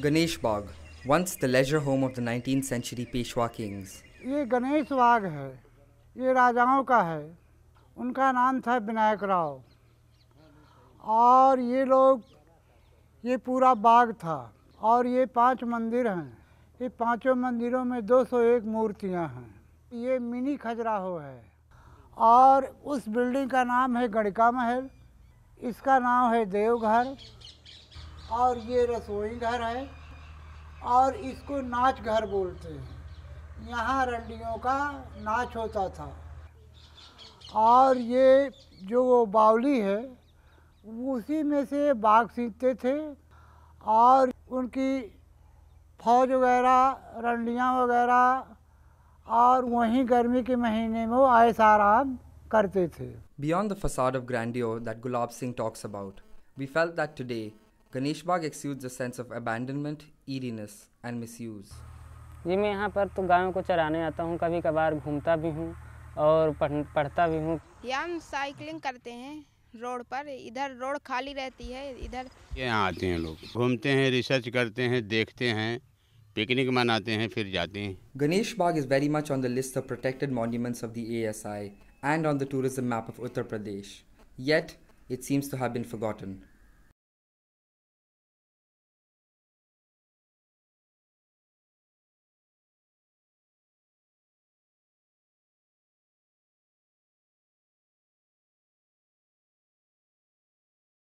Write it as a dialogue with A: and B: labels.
A: Ganesh Bagh once the leisure home of the nineteen century Peshwa kings
B: ये गणेश बाग है ये राजाओं का है उनका नाम था विनायक राव और ये लोग ये पूरा बाग था और ये पांच मंदिर हैं ये पांचों मंदिरों में 201 मूर्तियां हैं ये मिनी खजुराहो है और उस बिल्डिंग का नाम है गणिका महल इसका नाम है देवघर और ये रसोई घर है और इसको नाच घर बोलते हैं यहाँ रंडियों का नाच होता था और ये जो वो बावली है उसी में से बाघ सीखते थे और उनकी फौज वगैरह रंडियाँ वगैरह और वहीं गर्मी के महीने में वो आयस आराम करते थे
A: beyond the facade of grandeur that Gulab Singh talks about we fell that today Ganesh Bagh exudes the sense of abandonment eeriness and misuse
C: जी मैं यहाँ पर तो गायों को चराने आता हूँ कभी कभार घूमता भी हूँ और पढ़, पढ़ता भी हूँ यहाँ हम साइकिलिंग करते हैं रोड पर इधर रोड खाली रहती है इधर
B: यहाँ आते हैं लोग घूमते हैं रिसर्च करते हैं देखते हैं पिकनिक मनाते हैं फिर जाते हैं
A: Ganesh Bagh is very much on the list of protected monuments of the ASI and on the tourism map of Uttar Pradesh yet it seems to have been forgotten